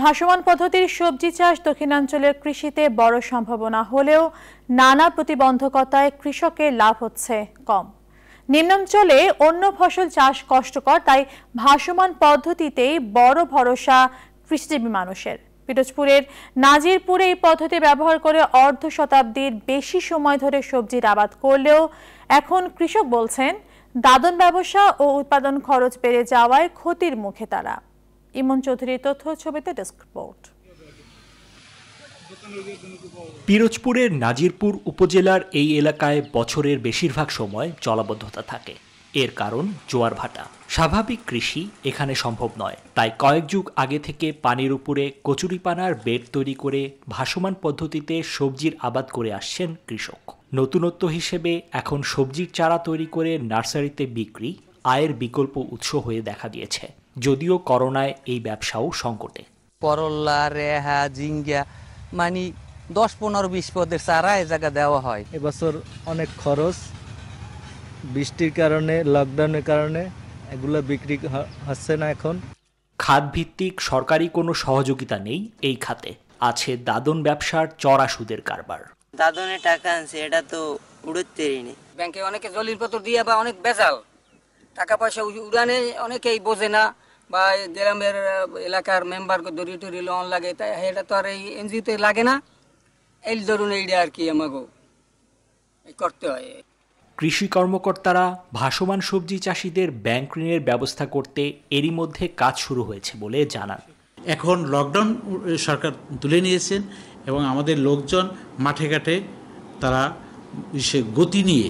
ভাসমান পদ্ধতির সবজি চাষ দক্ষিণাঞ্চলের কৃষিতে বড় সম্ভাবনা হলেও নানা প্রতিবন্ধকতায় কৃষকের লাভ হচ্ছে কম নিম্নাঞ্চলে অন্য ফসল চাষ কষ্টকর তাই ভাসমান পদ্ধতিতেই বড় ভরসা কৃষিজীবী মানুষের পিরোজপুরের নাজিরপুরে এই পদ্ধতি ব্যবহার করে অর্ধ শতাব্দীর বেশি সময় ধরে সবজির আবাদ করলেও এখন কৃষক বলছেন দাদন ব্যবসা ও উৎপাদন খরচ বেড়ে যাওয়ায় ক্ষতির মুখে তারা ইমন চৌধুরীর তথ্য ছবিতে ডেস্ক রিপোর্ট পিরোজপুরের নাজিরপুর উপজেলার এই এলাকায় বছরের বেশিরভাগ সময় জলাবদ্ধতা থাকে এর কারণ জোয়ার ভাটা স্বাভাবিক কৃষি এখানে সম্ভব নয় তাই কয়েক যুগ আগে থেকে পানির উপরে কচুরিপানার বেড তৈরি করে ভাসমান পদ্ধতিতে সবজির আবাদ করে আসছেন কৃষক নতুনত্ব হিসেবে এখন সবজির চারা তৈরি করে নার্সারিতে বিক্রি আয়ের বিকল্প উৎস হয়ে দেখা দিয়েছে যদিও করোনায় এই ব্যবসাও সংকটে করল্লা রেহা জিঙ্গা মানে দশ পনেরো বিশ পদের চারা এ জায়গা দেওয়া হয় এবছর অনেক খরচ বৃষ্টির কারণে লকডাউনের কারণে এগুলো বিক্রি হচ্ছে না এখন খাতভিত্তিক সরকারি কোনো সহযোগিতা নেই এই খাতে আছে দাদন ব্যবসার চড়া সুদের কারবার দাদনে টাকা আনছে এটা তো উড়তে ব্যাংকে অনেকে জলিলপত্র দিয়ে বা অনেক বেজাল টাকা পয়সা উড়ানে অনেকেই বোঝে না বা গ্রামের এলাকার মেম্বার দড়ি টড়ি লোন লাগে তাই এটা তো আর এই এনজিওতে লাগে না এই ধরুন এইটা আর কি আমাকে করতে হয় কৃষি কর্মকর্তারা ভাসমান সবজি চাষিদের ব্যাংক ঋণের ব্যবস্থা করতে এরই মধ্যে কাজ শুরু হয়েছে বলে জানান এখন লকডাউন সরকার তুলে নিয়েছেন এবং আমাদের লোকজন মাঠে ঘাটে তারা সে গতি নিয়ে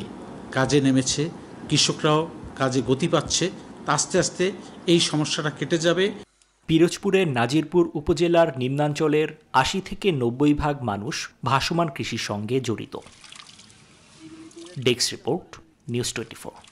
কাজে নেমেছে কৃষকরাও কাজে গতি পাচ্ছে আস্তে আস্তে এই সমস্যাটা কেটে যাবে পিরোজপুরের নাজিরপুর উপজেলার নিম্নাঞ্চলের আশি থেকে নব্বই ভাগ মানুষ ভাসমান কৃষির সঙ্গে জড়িত ডেস্ক রিপোর্ট নিউজ টোয়েন্টি